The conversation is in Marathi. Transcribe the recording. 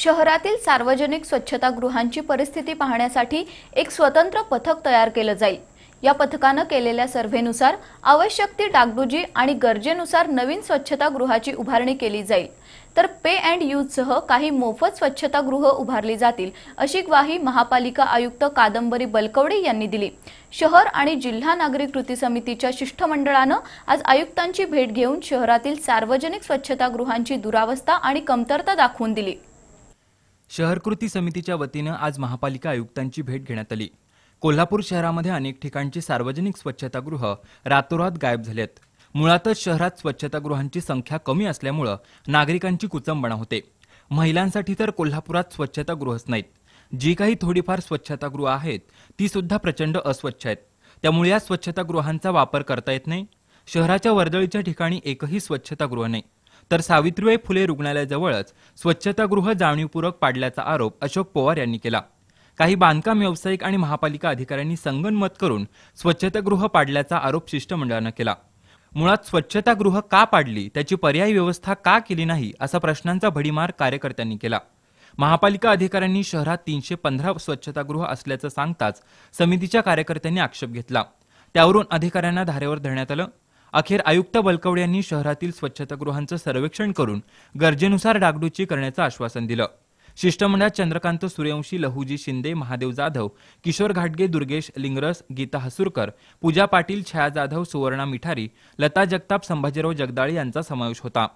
शहरातील सार्वजनिक स्वच्छतागृहांची परिस्थिती पाहण्यासाठी एक स्वतंत्र पथक तयार केलं जाईल या पथकानं केलेल्या सर्व्हेनुसार आवश्यक ती डागडुजी आणि गरजेनुसार नवीन स्वच्छतागृहाची उभारणी केली जाईल तर पे अँड सह काही मोफत स्वच्छतागृह उभारली जातील अशी ग्वाही महापालिका आयुक्त कादंबरी बलकवडे यांनी दिली शहर आणि जिल्हा नागरी कृती समितीच्या शिष्टमंडळानं आज आयुक्तांची भेट घेऊन शहरातील सार्वजनिक स्वच्छतागृहांची दुरावस्था आणि कमतरता दाखवून दिली शहर कृती समितीच्या वतीनं आज महापालिका आयुक्तांची भेट घेण्यात आली कोल्हापूर शहरामध्ये अनेक ठिकाणची सार्वजनिक स्वच्छतागृह रातोरात गायब झालेत मुळातच शहरात स्वच्छतागृहांची संख्या कमी असल्यामुळं नागरिकांची कुचंबणा होते महिलांसाठी तर कोल्हापुरात स्वच्छतागृहच नाहीत जी काही थोडीफार स्वच्छतागृह आहेत ती सुद्धा प्रचंड अस्वच्छ आहेत त्यामुळे या स्वच्छतागृहांचा वापर करता येत नाही शहराच्या वर्दळीच्या ठिकाणी एकही स्वच्छतागृह नाही तर सावित्रीबाई फुले रुग्णालयाजवळच स्वच्छतागृह जाणीवपूर्वक पाडल्याचा आरोप अशोक पवार यांनी केला काही बांधकाम व्यावसायिक आणि महापालिका अधिकाऱ्यांनी संगनमत करून स्वच्छतागृह पाडल्याचा आरोप शिष्टमंडळानं केला मुळात स्वच्छतागृह का पाडली त्याची पर्यायी व्यवस्था का केली नाही असा प्रश्नांचा भडीमार कार्यकर्त्यांनी केला महापालिका अधिकाऱ्यांनी शहरात तीनशे पंधरा स्वच्छतागृह असल्याचं सांगताच समितीच्या कार्यकर्त्यांनी आक्षेप घेतला त्यावरून अधिकाऱ्यांना धारेवर धरण्यात आलं अखेर आयुक्त बलकवडे यांनी शहरातील स्वच्छतागृहांचं सर्वेक्षण करून गरजेनुसार डागडुची करण्याचं आश्वासन दिलं शिष्टमंडळात चंद्रकांत सूर्यवंशी लहुजी शिंदे महादेव जाधव किशोर घाटगे दुर्गेश लिंगरस गीता हसुरकर पूजा पाटील छाया जाधव सुवर्णा मिठारी लता जगताप संभाजीराव जगदाळे यांचा समावेश होता